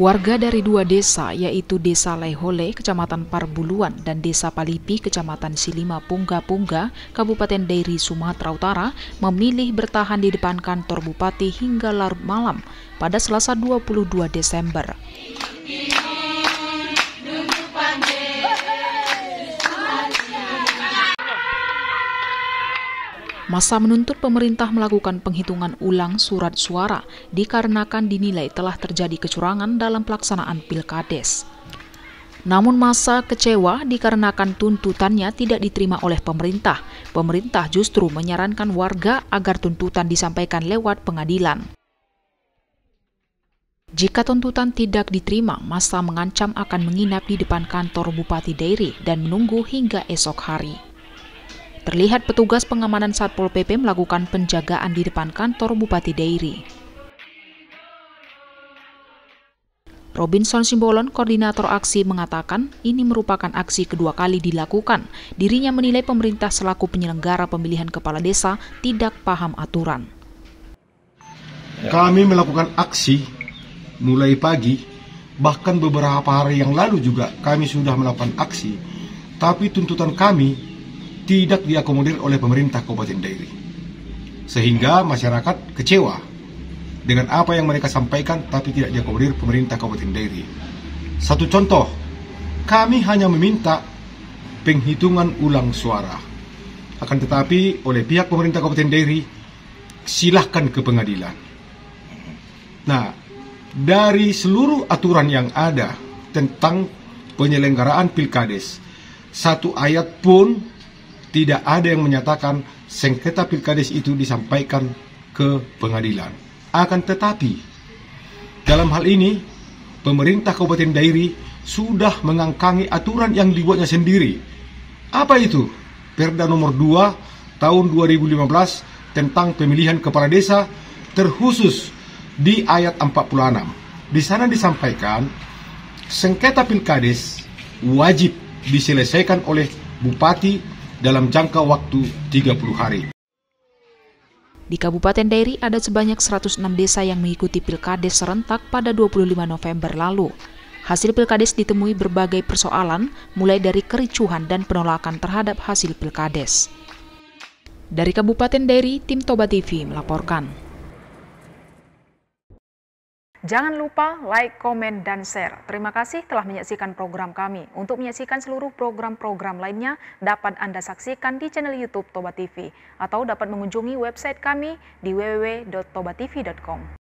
Warga dari dua desa, yaitu Desa Lehole, Kecamatan Parbuluan, dan Desa Palipi, Kecamatan Silima Pungga-Pungga, Kabupaten Dairi, Sumatera Utara, memilih bertahan di depan kantor bupati hingga larut malam pada Selasa 22 Desember. Masa menuntut pemerintah melakukan penghitungan ulang surat suara dikarenakan dinilai telah terjadi kecurangan dalam pelaksanaan Pilkades. Namun masa kecewa dikarenakan tuntutannya tidak diterima oleh pemerintah. Pemerintah justru menyarankan warga agar tuntutan disampaikan lewat pengadilan. Jika tuntutan tidak diterima, masa mengancam akan menginap di depan kantor Bupati Dairi dan menunggu hingga esok hari. Terlihat petugas pengamanan Satpol PP melakukan penjagaan di depan kantor Bupati Dairi. Robinson Simbolon, koordinator aksi, mengatakan ini merupakan aksi kedua kali dilakukan. Dirinya menilai pemerintah selaku penyelenggara pemilihan kepala desa tidak paham aturan. Kami melakukan aksi mulai pagi, bahkan beberapa hari yang lalu juga kami sudah melakukan aksi. Tapi tuntutan kami tidak diakomodir oleh pemerintah Kabupaten Dairi. Sehingga masyarakat kecewa dengan apa yang mereka sampaikan tapi tidak diakomodir pemerintah Kabupaten Dairi. Satu contoh, kami hanya meminta penghitungan ulang suara. Akan tetapi oleh pihak pemerintah Kabupaten Dairi silahkan ke pengadilan. Nah, dari seluruh aturan yang ada tentang penyelenggaraan pilkades, satu ayat pun tidak ada yang menyatakan sengketa pilkades itu disampaikan ke pengadilan. Akan tetapi, dalam hal ini, pemerintah Kabupaten Dairi sudah mengangkangi aturan yang dibuatnya sendiri. Apa itu? Perda nomor 2 tahun 2015 tentang pemilihan kepala desa terkhusus di ayat 46. Di sana disampaikan sengketa pilkades wajib diselesaikan oleh bupati dalam jangka waktu 30 hari. Di Kabupaten Dairi ada sebanyak 106 desa yang mengikuti Pilkades serentak pada 25 November lalu. Hasil Pilkades ditemui berbagai persoalan, mulai dari kericuhan dan penolakan terhadap hasil Pilkades. Dari Kabupaten Dairi, tim Toba TV melaporkan. Jangan lupa like, komen, dan share. Terima kasih telah menyaksikan program kami. Untuk menyaksikan seluruh program-program lainnya dapat Anda saksikan di channel YouTube Toba TV atau dapat mengunjungi website kami di www.tobatv.com.